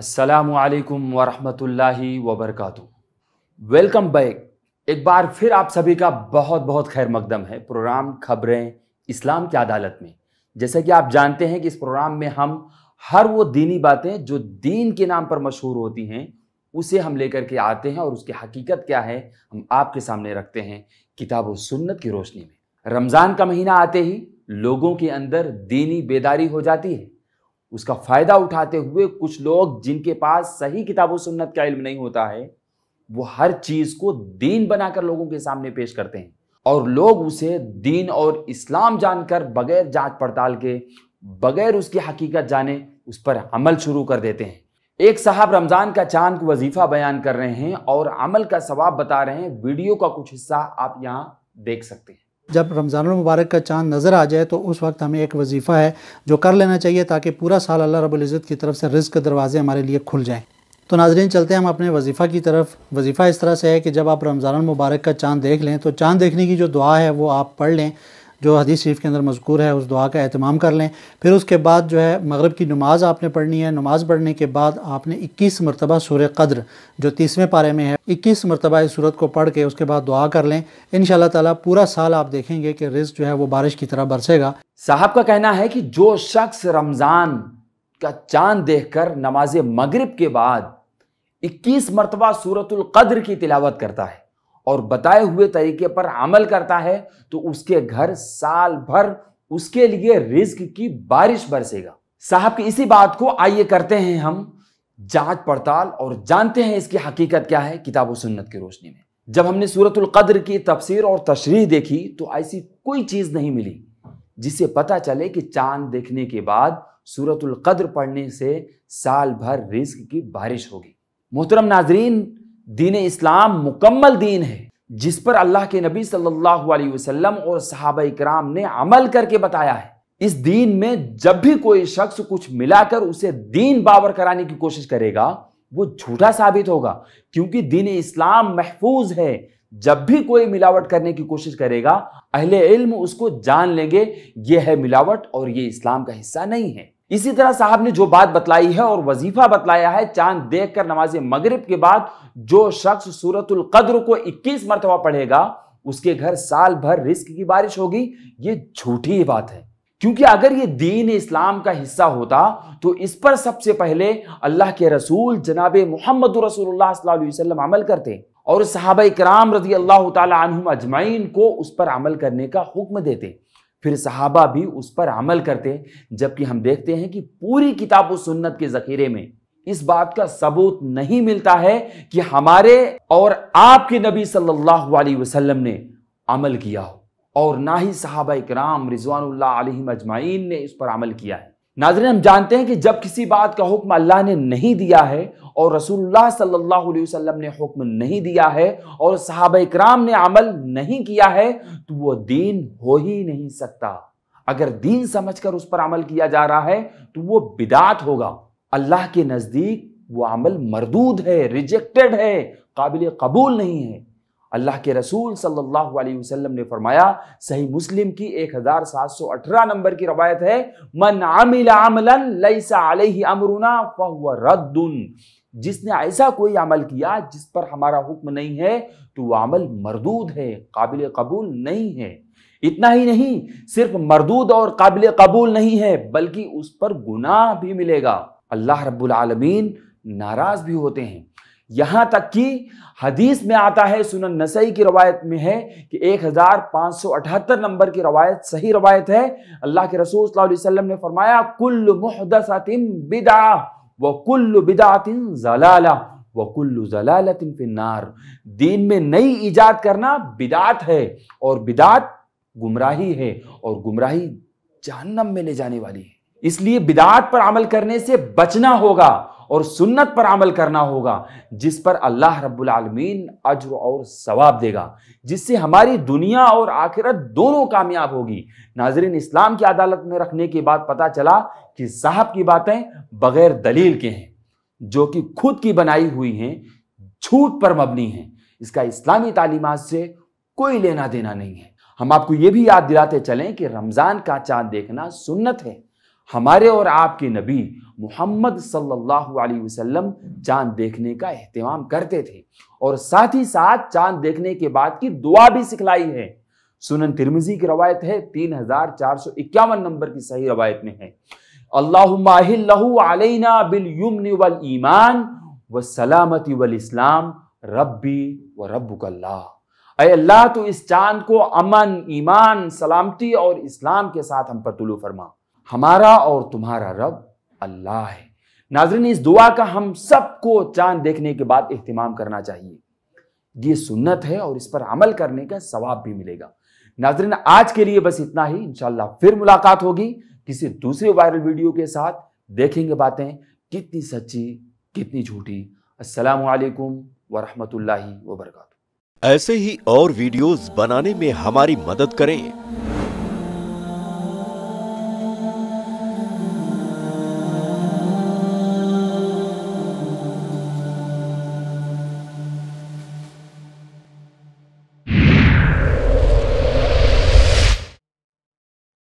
असलकम वरहमतुल्लाहि वबरकू welcome back एक बार फिर आप सभी का बहुत बहुत खैर मकदम है प्रोग्राम खबरें इस्लाम की अदालत में जैसा कि आप जानते हैं कि इस प्रोग्राम में हम हर वो दीनी बातें जो दीन के नाम पर मशहूर होती हैं उसे हम लेकर के आते हैं और उसकी हकीकत क्या है हम आपके सामने रखते हैं किताब व सुन्नत की रोशनी में रमज़ान का महीना आते ही लोगों के अंदर दीनी बेदारी हो जाती है उसका फ़ायदा उठाते हुए कुछ लोग जिनके पास सही किताब सुन्नत का इल्म नहीं होता है वो हर चीज़ को दीन बनाकर लोगों के सामने पेश करते हैं और लोग उसे दीन और इस्लाम जानकर बगैर जांच पड़ताल के बगैर उसकी हकीकत जाने उस पर अमल शुरू कर देते हैं एक साहब रमज़ान का चांद को वजीफ़ा बयान कर रहे हैं और अमल का सवाब बता रहे हैं वीडियो का कुछ हिस्सा आप यहाँ देख सकते हैं जब रमज़ानमबारक का चांद नज़र आ जाए तो उस वक्त हमें एक वजीफ़ा है जो कर लेना चाहिए ताकि पूरा साल अल्लाह रबुल्ज़त की तरफ से रिस्क दरवाज़े हमारे लिए खुल जाएँ तो नाजरीन चलते हैं हम अपने वजीफ़ा की तरफ वजीफ़ा इस तरह से है कि जब आप रमज़ान मुबारक का चांद देख लें तो चांद देखने की जो दुआ है वो आप पढ़ लें जो हदीस शरीफ के अंदर मजकूर है उस दुआ का अहतमाम कर लें फिर उसके बाद जो है मगरब की नमाज़ आपने पढ़नी है नमाज़ पढ़ने के बाद आपने इक्कीस मरतबा सूर कद्र जो तीसवें पारे में है इक्कीस मरतबा इस सूरत को पढ़ के उसके बाद दुआ कर लें इन ताला पूरा साल आप देखेंगे कि रिस्क जो है वो बारिश की तरह बरसेगा साहब का कहना है कि जो शख्स रमज़ान का चांद देख कर नमाज मगरब के बाद इक्कीस मरतबा सूरतुल्क़द्र की तिलावत करता है और बताए हुए तरीके पर अमल करता है तो उसके घर साल भर उसके लिए रिस्क की बारिश बरसेगा साहब की इसी बात को आइए करते हैं हम जांच पड़ताल और जानते हैं इसकी हकीकत क्या है किताब सुन्नत की रोशनी में जब हमने सूरतुल कद्र की तफसीर और तशरीह देखी तो ऐसी कोई चीज़ नहीं मिली जिसे पता चले कि चांद देखने के बाद सूरतुल कद्र पढ़ने से साल भर रिस्क की बारिश होगी मोहतरम नाजरीन दीन इस्लाम मुकम्मल दीन है जिस पर अल्लाह के नबी सल्लल्लाहु अलैहि वसल्लम और सहाबा कराम ने अमल करके बताया है इस दीन में जब भी कोई शख्स कुछ मिलाकर उसे दीन बावर कराने की कोशिश करेगा वो झूठा साबित होगा क्योंकि दीन इस्लाम महफूज है जब भी कोई मिलावट करने की कोशिश करेगा अहले इल्म उसको जान लेंगे ये है मिलावट और ये इस्लाम का हिस्सा नहीं है इसी तरह साहब ने जो बात बतलाई है और वजीफा बतलाया है चांद देख कर नमाज मगरिब के बाद जो शख्स सूरतुल कद्र को 21 मरतबा पढ़ेगा उसके घर साल भर रिस्क की बारिश होगी ये झूठी बात है क्योंकि अगर ये दीन इस्लाम का हिस्सा होता तो इस पर सबसे पहले अल्लाह के रसूल जनाब मोहम्मद रसूलुल्लाह अमल करते और साहब कराम रजी अल्लाह तुम को उस पर अमल करने का हुक्म देते फिर सहाबा भी उस पर अमल करते हैं जबकि हम देखते हैं कि पूरी किताब सुन्नत के ज़खीरे में इस बात का सबूत नहीं मिलता है कि हमारे और आपके नबी सल्लल्लाहु अलैहि वसल्लम ने अमल किया हो और ना ही सहाबा कराम रिजवान अजमाइन ने इस पर अमल किया है नाजरन हम जानते हैं कि जब किसी बात का हुक्म अल्लाह ने नहीं दिया है और रसूलुल्लाह सल्लल्लाहु अलैहि वसल्लम ने हुक्म नहीं दिया है और साहब कराम ने अमल नहीं किया है तो वो दीन हो ही नहीं सकता अगर दीन समझकर उस पर अमल किया जा रहा है तो वो बिदात होगा अल्लाह के नज़दीक वो अमल मरदूद है रिजेक्टेड है काबिल कबूल नहीं है अल्लाह के रसूल सल्लल्लाहु अलैहि वसल्लम ने फरमाया सही मुस्लिम की 1718 नंबर की रवायत है मन आमिल आमलन अलैहि अमरुना रद्दुन जिसने ऐसा कोई अमल किया जिस पर हमारा हुक्म नहीं है तो वह अमल मरदूद है काबिल कबूल नहीं है इतना ही नहीं सिर्फ मरदूद और काबिल कबूल नहीं है बल्कि उस पर गुनाह भी मिलेगा अल्लाह रब्बुल आलमीन नाराज भी होते हैं यहां तक कि हदीस में आता है सुनन नसई की रवायत में है कि 1578 नंबर की रवायत सही रवायत है अल्लाह के रसूल वसल्लम ने फरमाया कुल मुहदसातिन बिदा व कुल बिदातिन जलाला व कुल्लु जलालतिन फिनार दीन में नई ईजाद करना बिदात है और बिदात गुमराही है और गुमराही जहन्नम में ले जाने वाली है इसलिए बिदात पर अमल करने से बचना होगा और सुन्नत पर अमल करना होगा जिस पर अल्लाह रब्बुलमीन अज्र और सवाब देगा जिससे हमारी दुनिया और आखिरत दोनों कामयाब होगी नाजरीन इस्लाम की अदालत में रखने के बाद पता चला कि साहब की बातें बगैर दलील के हैं जो कि खुद की बनाई हुई हैं झूठ पर मबनी हैं इसका इस्लामी तालीमत से कोई लेना देना नहीं है हम आपको ये भी याद दिलाते चलें कि रमज़ान का चांद देखना सुन्नत है हमारे और आपके नबी मोहम्मद सल्लल्लाहु अलैहि वसल्लम चांद देखने का अहतमाम करते थे और साथ ही साथ चांद देखने के बाद की दुआ भी सिखलाई है सुनन तिरमिजी की रवायत है तीन हजार चार सौ इक्यावन नंबर की सही रवायत में है अल्लाहना बिल युमन वल ईमान व सलामती वल इस्लाम रब्बी व रब्बुकल्ला अल्लाह तो इस चांद को अमन ईमान सलामती और इस्लाम के साथ हम पर तुलू फरमा हमारा और तुम्हारा रब अल्लाह है नाजरीन इस दुआ का हम सबको चांद देखने के बाद अहतमाम करना चाहिए ये सुन्नत है और इस पर अमल करने का सवाब भी मिलेगा नाजरीन आज के लिए बस इतना ही इंशाल्लाह फिर मुलाकात होगी किसी दूसरे वायरल वीडियो के साथ देखेंगे बातें कितनी सच्ची कितनी झूठी असलम वरहमल वर्क ऐसे ही और वीडियोस बनाने में हमारी मदद करें